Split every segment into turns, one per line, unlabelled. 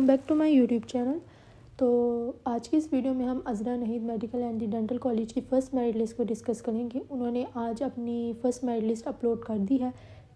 welcome back to my YouTube channel तो आज की इस वीडियो में हम Azra Naheed medical and dental college की फ़र्स्ट मेरिट लिस्ट को डिस्कस करेंगे उन्होंने आज अपनी फ़र्स्ट मेरिट लिस्ट अपलोड कर दी है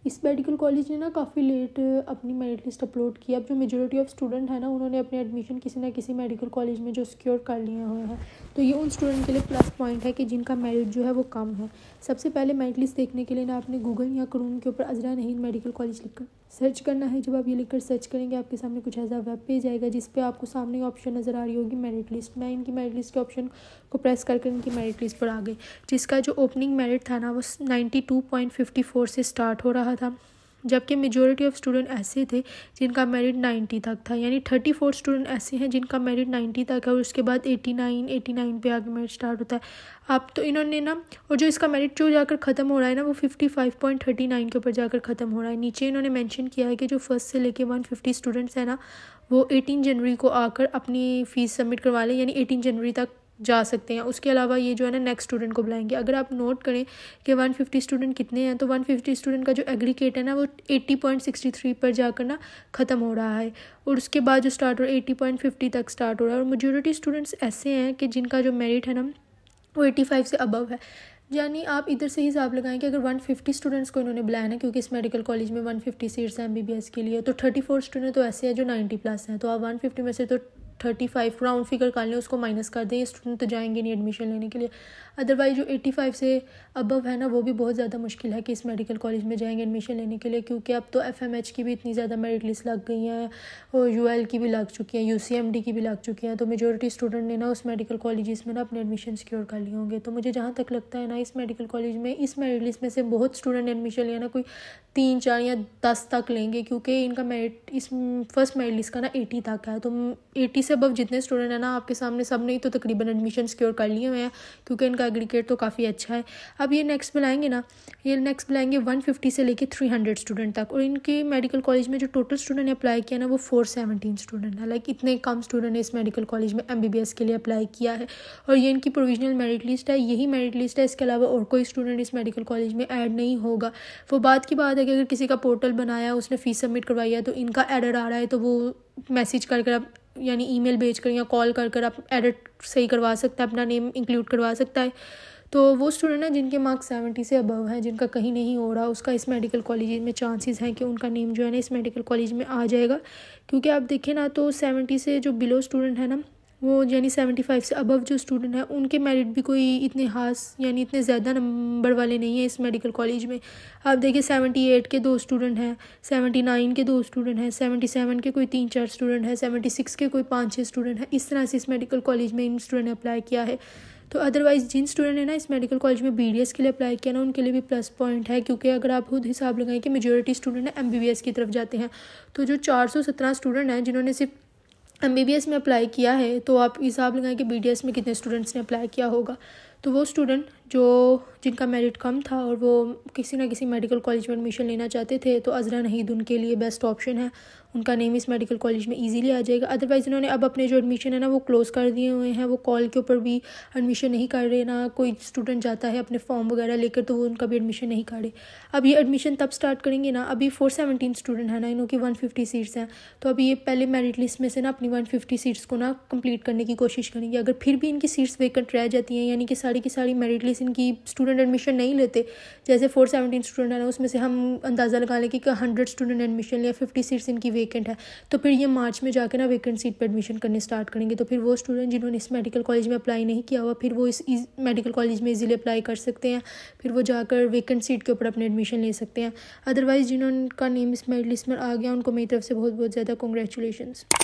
इस मेडिकल कॉलेज ने ना काफ़ी लेट अपनी मेरिट लिस्ट अपलोड की अब जो मेजोरिटी ऑफ स्टूडेंट है ना उन्होंने अपने एडमिशन किसी ना किसी मेडिकल कॉलेज में जो सिक्योर कर लिए हुए हैं तो ये उन स्टूडेंट के लिए प्लस पॉइंट है कि जिनका मेरिट जो है वो कम है सबसे पहले मेरिट लिस्ट देखने के लिए ना आपने गूगल या क्रोम के ऊपर अजरा नहीं मेडिकल कॉलेज लिखकर सर्च करना है जब आप ये लिखकर सर्च करेंगे आपके सामने कुछ ऐसा वेब पेज आएगा जिस पे आपको सामने ऑप्शन नज़र आ रही होगी मेरिट लिस्ट मैं इनकी मेरिट लिस्ट के ऑप्शन को प्रेस करके इनकी मेरिट लिस्ट पर आ गई जिसका जो ओपनिंग मेरिट था ना वो ninety two point fifty four से स्टार्ट हो रहा रखा था जबकि मेजोरिटी ऑफ स्टूडेंट ऐसे थे जिनका मेरिट नाइन्टी तक था यानी थर्टी फोर स्टूडेंट ऐसे हैं जिनका मेरिट नाइन्टी तक है और उसके बाद एटी नाइन एटी नाइन पे आगे मेरिट स्टार्ट होता है अब तो इन्होंने ना और जो इसका मेरिट जो जाकर ख़त्म हो रहा है ना वो fifty five point thirty nine के ऊपर जाकर ख़त्म हो रहा है नीचे इन्होंने मैंशन किया है कि जो फर्स्ट से वन फिफ्टी स्टूडेंट्स हैं ना वो एटीन जनवरी को आकर अपनी फ़ीस सबमिट करवा लें यानी एटीन जनवरी तक जा सकते हैं उसके अलावा ये जो है ना नेक्स्ट स्टूडेंट को बुलाएंगे अगर आप नोट करें कि 150 स्टूडेंट कितने हैं तो 150 स्टूडेंट का जो एग्रीकेट है ना वो 80.63 पर जाकर ना ख़त्म हो रहा है और उसके बाद जो स्टार्ट हो रहा है एटी तक स्टार्ट हो रहा है और मेजोरिटी स्टूडेंट्स ऐसे हैं कि जिनका जो मेरिट है ना वो एटी फाइव से अबव है यानी आप इधर से हिसाब लगाएं कि अगर 150 स्टूडेंट्स को इन्होंने बुलाया ना क्योंकि इस मेडिकल कॉलेज में 150 सीट्स हैं एमबीबीएस के लिए तो 34 स्टूडेंट तो ऐसे हैं जो 90 प्लस हैं तो आप 150 में से तो थर्टी फाइव राउंड फिगर कर लें उसको माइनस कर दें स्टूडेंट तो जाएंगे नहीं एडमिशन लेने के लिए अदरवाइज़ जो एट्टी फाइव से अबव है ना वो भी बहुत ज़्यादा मुश्किल है कि इस मेडिकल कॉलेज में जाएंगे एडमिशन लेने के लिए क्योंकि अब तो एफ एम एच की भी इतनी ज़्यादा मेरिट लिस्ट लग गई हैं और यू एल की भी लग चुकी हैं यू सी एम डी की भी लग चुकी हैं तो मेजोरिटी स्टूडेंट ने ना उस मेडिकल कॉलेज में ना अपने एडमिशन सिक्योर कर लिए होंगे तो मुझे जहाँ तक लगता है ना इस मेडिकल कॉलेज में इस मेरिट लिस्ट में से बहुत स्टूडेंट एडमिशन लिया ना कोई तीन चार या दस तक लेंगे क्योंकि इनका मेरिट इस फर्स्ट मेरिट लिस्ट का ना एटी तक है तो एटी से अब जितने स्टूडेंट हैं ना आपके सामने सब नहीं तो तकरीबन एडमिशन सिक्योर कर लिए हुए हैं क्योंकि इनका एग्रीकेट तो काफ़ी अच्छा है अब ये नेक्स्ट बुलाएंगे ना ये नेक्स्ट बुलाएंगे वन फिफ्टी से लेकर थ्री हंड्रेड स्टूडेंट तक और इनके मेडिकल कॉलेज में जो टोटल स्टूडेंट ने अप्लाई किया ना वो फोर सेवनटीन स्टूडेंट है लाइक इतने कम स्टूडेंट ने इस मेडिकल कॉलेज में एम बी बी एस के लिए अप्लाई किया है और ये इनकी प्रोविजनल मेरिट लिस्ट है यही मेरिट लिस्ट है इसके अलावा और कोई स्टूडेंट इस मेडिकल कॉलेज में ऐड नहीं होगा वो बात की बात है कि अगर किसी का पोर्टल बनाया उसने फ़ीस सबमिट करवाई है तो इनका एडर आ रहा है तो वो मैसेज करके आप यानी ई मेल भेज कर या कॉल कर कर आप एडिट सही करवा सकता है अपना नेम इंक्लूड करवा सकता है तो वो स्टूडेंट हैं जिनके मार्क्स सेवेंटी से अबव हैं जिनका कहीं नहीं हो रहा उसका इस मेडिकल कॉलेज में चांसेस हैं कि उनका नेम जो है ना इस मेडिकल कॉलेज में आ जाएगा क्योंकि आप देखें ना तो सेवेंटी से जो बिलो स्टूडेंट है ना वो यानी सेवेंटी फाइव से अबव जो स्टूडेंट हैं उनके मेरिट भी कोई इतने खास यानी इतने ज़्यादा नंबर वाले नहीं हैं इस मेडिकल कॉलेज में आप देखिए सेवेंटी एट के दो स्टूडेंट हैं सेवेंटी नाइन के दो स्टूडेंट हैं सेवेंटी सेवन के कोई तीन चार स्टूडेंट हैं सेवेंटी सिक्स के कोई पाँच छः स्टूडेंट हैं इस तरह से इस मेडिकल कॉलेज में इन स्टूडेंट ने अप्लाई किया है तो अदरवाइज़ जिन स्टूडेंट ने ना इस मेडिकल कॉलेज में बी के लिए अप्लाई किया ना उनके लिए भी प्लस पॉइंट है क्योंकि अगर आप खुद हिसाब लगाएं कि मेजोरिटी स्टूडेंट ना एम की तरफ जाते हैं तो जो चार स्टूडेंट हैं जिन्होंने सिर्फ एम में अप्लाई किया है तो आप हिसाब लगाएं कि बी में कितने स्टूडेंट्स ने अप्लाई किया होगा तो वो स्टूडेंट जो जिनका मेरिट कम था और वो किसी ना किसी मेडिकल कॉलेज में एडमिशन लेना चाहते थे तो अजरा नहीद उनके लिए बेस्ट ऑप्शन है उनका नेम इस मेडिकल कॉलेज में इजीली आ जाएगा अदरवाइज़ इन्होंने अब अपने जो एडमिशन है ना वो क्लोज़ कर दिए हुए हैं वो कॉल के ऊपर भी एडमिशन नहीं कर रहे ना कोई स्टूडेंट जाता है अपने फॉर्म वगैरह लेकर तो वो उनका भी एडमिशन नहीं कर रहे अब ये एडमिशन तब स्टार्ट करेंगे ना अभी फोर स्टूडेंट हैं ना इन्हों की वन फिफ्टी सीट्स हैं तो अभी ये पहले मेरिट लिस्ट में से ना अपनी वन फिफ्टी सीट्स को ना कम्प्लीट करने की कोशिश करेंगे अगर फिर भी इनकी सीट्स वेकेंट रह जाती हैं यानी कि साढ़े सारी की सारी मेरिट लिस्ट इनकी स्टूडेंट एडमिशन नहीं लेते जैसे फोर सेवेंटीन स्टूडेंट है ना उसमें से हम अंदाज़ा लगा लें कि हंड्रेड स्टूडेंट एडमिशन लिया फिफ्टी सीट्स इनकी वेकेंट है तो फिर ये मार्च में जाकर ना वेकेंट सीट पर एडमिशन करने स्टार्ट करेंगे तो फिर वो स्टूडेंट जिन्होंने इस मेडिकल कॉलेज में अप्लाई नहीं किया हुआ फिर वो इस मेडिकल कॉलेज में इजिली अप्लाई कर सकते हैं फिर वो जाकर वेकेंट सीट के ऊपर अपने एडमिशन ले सकते हैं अदरवाइज़ जिन्होंने का नेम इस मेरिट लिस्ट में आ गया उनको मेरी तरफ से बहुत बहुत ज़्यादा कॉन्ग्रेचुलेशन